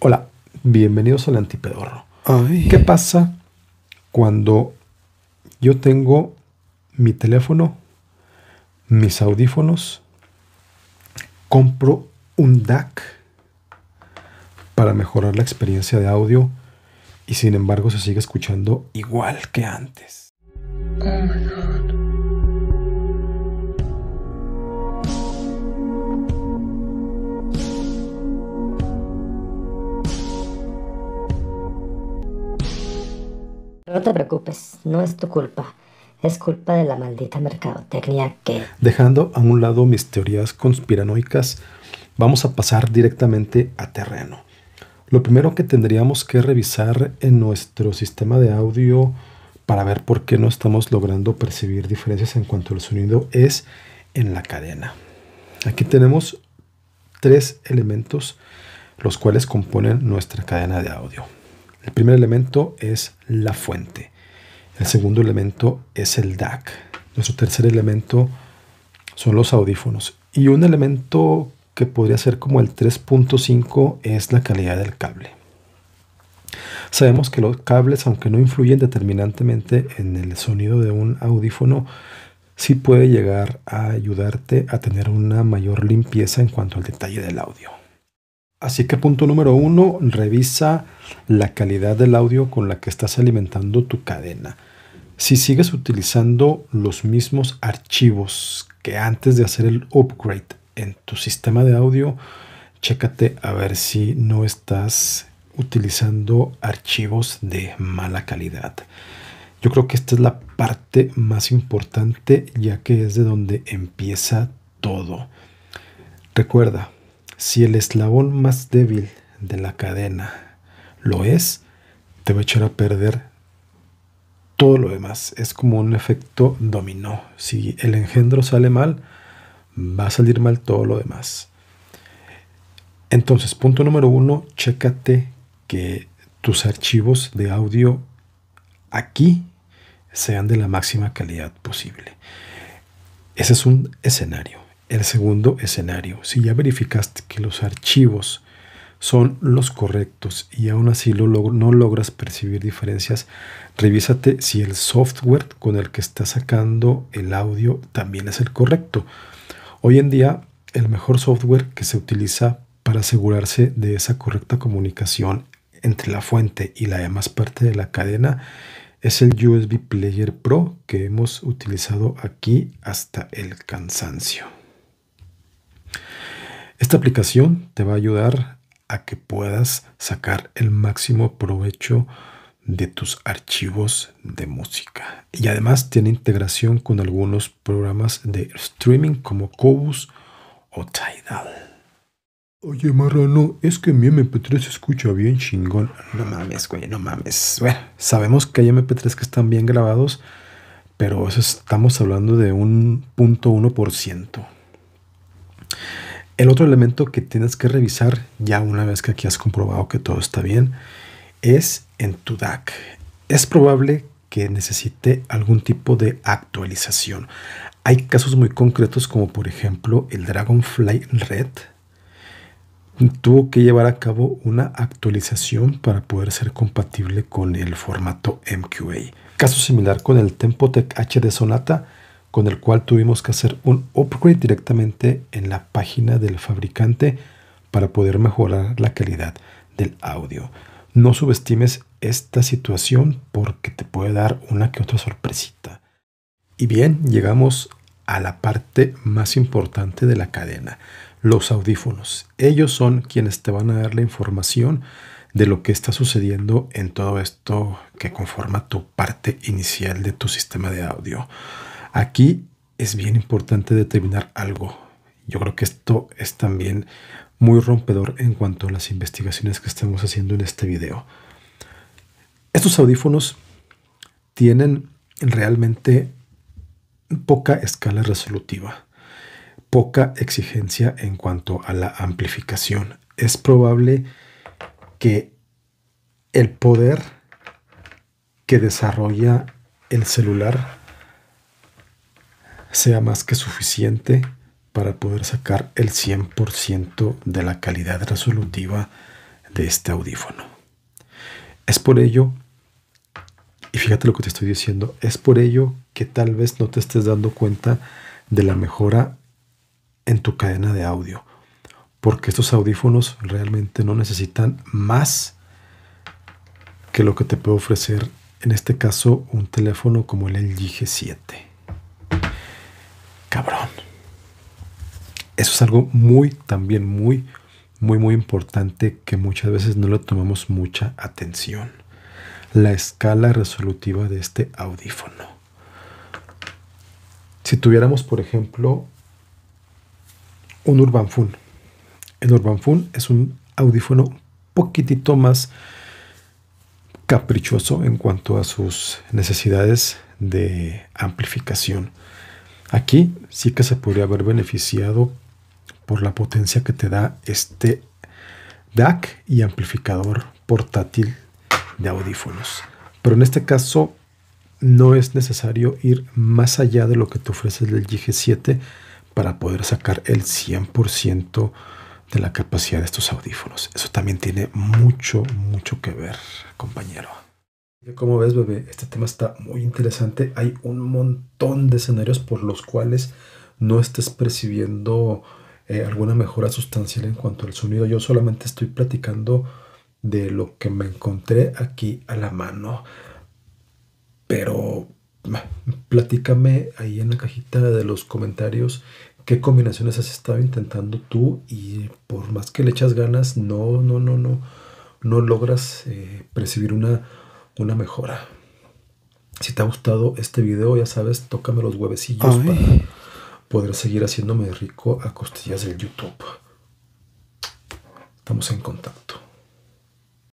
Hola, bienvenidos al antipedorro. ¿Qué pasa cuando yo tengo mi teléfono, mis audífonos, compro un DAC para mejorar la experiencia de audio y sin embargo se sigue escuchando igual que antes? Oh No te preocupes, no es tu culpa. Es culpa de la maldita mercadotecnia que... Dejando a un lado mis teorías conspiranoicas, vamos a pasar directamente a terreno. Lo primero que tendríamos que revisar en nuestro sistema de audio para ver por qué no estamos logrando percibir diferencias en cuanto al sonido es en la cadena. Aquí tenemos tres elementos los cuales componen nuestra cadena de audio. El primer elemento es la fuente. El segundo elemento es el DAC. Nuestro tercer elemento son los audífonos. Y un elemento que podría ser como el 3.5 es la calidad del cable. Sabemos que los cables, aunque no influyen determinantemente en el sonido de un audífono, sí puede llegar a ayudarte a tener una mayor limpieza en cuanto al detalle del audio. Así que punto número uno, revisa la calidad del audio con la que estás alimentando tu cadena. Si sigues utilizando los mismos archivos que antes de hacer el upgrade en tu sistema de audio, chécate a ver si no estás utilizando archivos de mala calidad. Yo creo que esta es la parte más importante ya que es de donde empieza todo. Recuerda, si el eslabón más débil de la cadena lo es, te va a echar a perder todo lo demás. Es como un efecto dominó. Si el engendro sale mal, va a salir mal todo lo demás. Entonces, punto número uno, chécate que tus archivos de audio aquí sean de la máxima calidad posible. Ese es un escenario el segundo escenario. Si ya verificaste que los archivos son los correctos y aún así no logras percibir diferencias, revísate si el software con el que estás sacando el audio también es el correcto. Hoy en día, el mejor software que se utiliza para asegurarse de esa correcta comunicación entre la fuente y la demás parte de la cadena es el USB Player Pro que hemos utilizado aquí hasta el cansancio. Esta aplicación te va a ayudar a que puedas sacar el máximo provecho de tus archivos de música. Y además tiene integración con algunos programas de streaming como Cobus o Tidal. Oye, marrano, es que mi MP3 se escucha bien chingón. No mames, güey, no mames. Bueno, sabemos que hay MP3 que están bien grabados, pero estamos hablando de un 0.1%. El otro elemento que tienes que revisar ya una vez que aquí has comprobado que todo está bien es en tu DAC. Es probable que necesite algún tipo de actualización. Hay casos muy concretos como por ejemplo el Dragonfly Red tuvo que llevar a cabo una actualización para poder ser compatible con el formato MQA. Caso similar con el TempoTech HD Sonata, con el cual tuvimos que hacer un upgrade directamente en la página del fabricante para poder mejorar la calidad del audio. No subestimes esta situación porque te puede dar una que otra sorpresita. Y bien, llegamos a la parte más importante de la cadena, los audífonos. Ellos son quienes te van a dar la información de lo que está sucediendo en todo esto que conforma tu parte inicial de tu sistema de audio. Aquí es bien importante determinar algo. Yo creo que esto es también muy rompedor en cuanto a las investigaciones que estamos haciendo en este video. Estos audífonos tienen realmente poca escala resolutiva, poca exigencia en cuanto a la amplificación. Es probable que el poder que desarrolla el celular sea más que suficiente para poder sacar el 100% de la calidad resolutiva de este audífono. Es por ello, y fíjate lo que te estoy diciendo, es por ello que tal vez no te estés dando cuenta de la mejora en tu cadena de audio, porque estos audífonos realmente no necesitan más que lo que te puede ofrecer, en este caso, un teléfono como el LG G7 cabrón. Eso es algo muy, también muy, muy, muy importante que muchas veces no le tomamos mucha atención. La escala resolutiva de este audífono. Si tuviéramos, por ejemplo, un Urban Fun. El Urban Fun es un audífono poquitito más caprichoso en cuanto a sus necesidades de amplificación. Aquí sí que se podría haber beneficiado por la potencia que te da este DAC y amplificador portátil de audífonos. Pero en este caso no es necesario ir más allá de lo que te ofrece el g 7 para poder sacar el 100% de la capacidad de estos audífonos. Eso también tiene mucho, mucho que ver, compañero. Como ves, bebé, este tema está muy interesante. Hay un montón de escenarios por los cuales no estés percibiendo eh, alguna mejora sustancial en cuanto al sonido. Yo solamente estoy platicando de lo que me encontré aquí a la mano. Pero platícame ahí en la cajita de los comentarios qué combinaciones has estado intentando tú y por más que le echas ganas, no, no, no, no, no logras eh, percibir una una mejora. Si te ha gustado este video, ya sabes, tócame los huevecillos para poder seguir haciéndome rico a costillas del YouTube. Estamos en contacto.